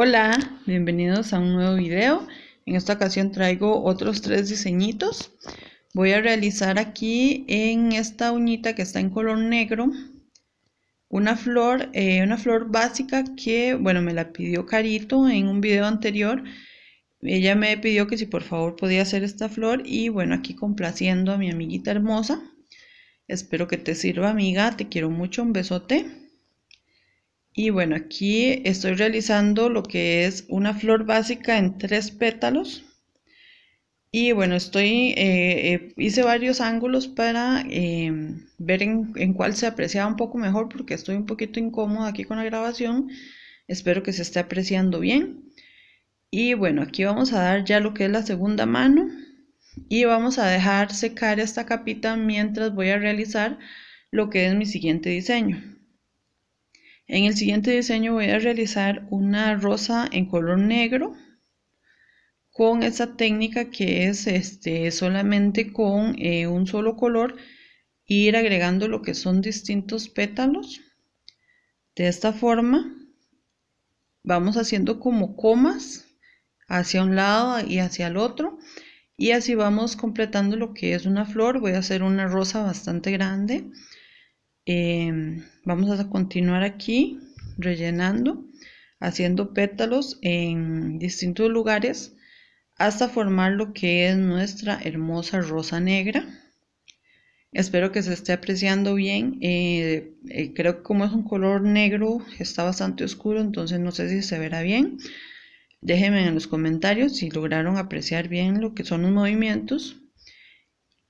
Hola, bienvenidos a un nuevo video. En esta ocasión traigo otros tres diseñitos. Voy a realizar aquí en esta uñita que está en color negro una flor, eh, una flor básica que, bueno, me la pidió Carito en un video anterior. Ella me pidió que si por favor podía hacer esta flor y bueno, aquí complaciendo a mi amiguita hermosa. Espero que te sirva amiga, te quiero mucho, un besote. Y bueno, aquí estoy realizando lo que es una flor básica en tres pétalos. Y bueno, estoy, eh, eh, hice varios ángulos para em, ver en, en, cuál se apreciaba un poco mejor porque estoy un poquito incómoda aquí con la grabación. Espero que se esté apreciando bien. Y bueno, aquí vamos a dar ya lo que es la segunda mano y vamos a dejar secar esta capita mientras voy a realizar lo que es mi siguiente diseño. En el siguiente diseño voy a realizar una rosa en color negro con esta técnica que es este, solamente con eh, un solo color ir agregando lo que son distintos pétalos. De esta forma vamos haciendo como comas hacia un lado y hacia el otro y así vamos completando lo que es una flor. Voy a hacer una rosa bastante grande. Em, vamos a continuar aquí rellenando, haciendo pétalos en distintos lugares hasta formar lo que es nuestra hermosa rosa negra. Espero que se esté apreciando bien. Eh, eh, creo que como es un color negro, está bastante oscuro, entonces no sé si se verá bien. Déjenme en los comentarios si lograron apreciar bien lo que son los movimientos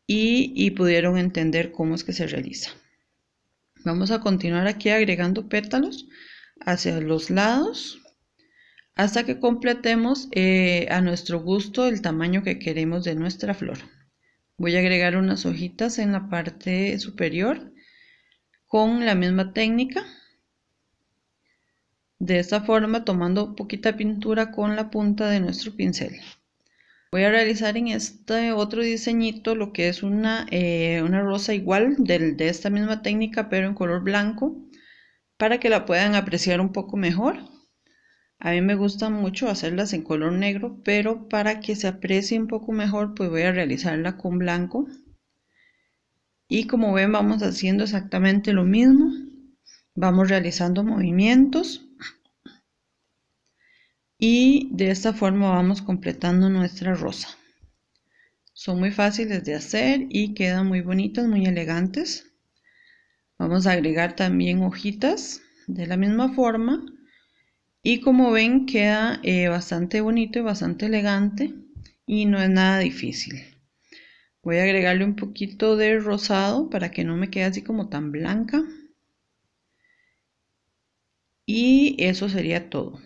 y pudieron entender cómo es que se realiza. Vamos a continuar aquí agregando pétalos hacia los lados hasta que completemos eh, a nuestro gusto el tamaño que queremos de nuestra flor. Voy a agregar unas hojitas en la parte superior con la misma técnica. De esta forma tomando poquita pintura con la punta de nuestro pincel. Voy a realizar en este otro diseñito lo que es una, eh, una rosa igual del de esta misma técnica pero en color blanco para que la puedan apreciar un poco mejor. A mí me gusta mucho hacerlas en color negro, pero para que se aprecie un poco mejor, pues voy a realizarla con blanco. Y como ven, vamos haciendo exactamente lo mismo. Vamos realizando movimientos y de esta forma vamos completando nuestra rosa. Son muy fáciles de hacer y quedan muy bonitas, muy elegantes. Vamos a agregar también hojitas de la misma forma y como ven queda eh, bastante bonito y bastante elegante y no es nada difícil. Voy a agregarle un poquito de rosado para que no me quede así como tan blanca. Y eso sería todo.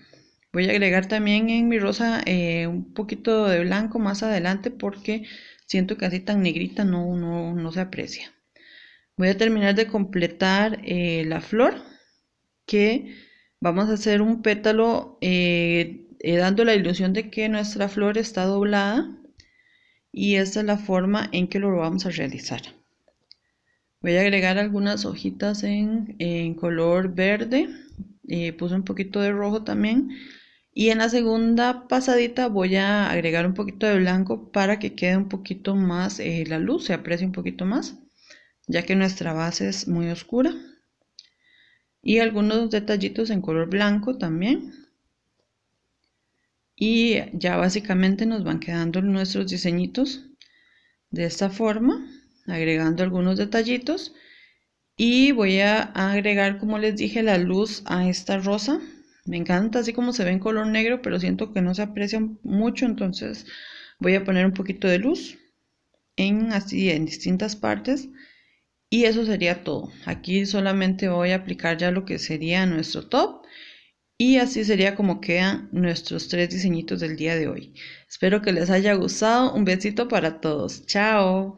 Voy a agregar también en mi rosa eh, un poquito de blanco más adelante porque siento que así tan negrita no, no se aprecia. Voy a terminar de completar eh, la flor que vamos a hacer un pétalo eh, dando la ilusión de que nuestra flor está doblada y esta es la forma en que lo vamos a realizar. Voy a agregar algunas hojitas en, color verde, puse un poquito de rojo también y en la segunda pasadita voy a agregar un poquito de blanco para que quede un poquito más, eh, la luz se aprecie un poquito más, ya que nuestra base es muy oscura. Y algunos detallitos en color blanco también. Y ya básicamente nos van quedando nuestros diseñitos de esta forma, agregando algunos detallitos. Y voy a agregar, como les dije, la luz a esta rosa me encanta así como se ve en color negro, pero siento que no se aprecia mucho, entonces voy a poner un poquito de luz en así en distintas partes y eso sería todo. Aquí solamente voy a aplicar ya lo que sería nuestro top y así sería como quedan nuestros tres diseñitos del día de hoy. Espero que les haya gustado. Un besito para todos. Chao.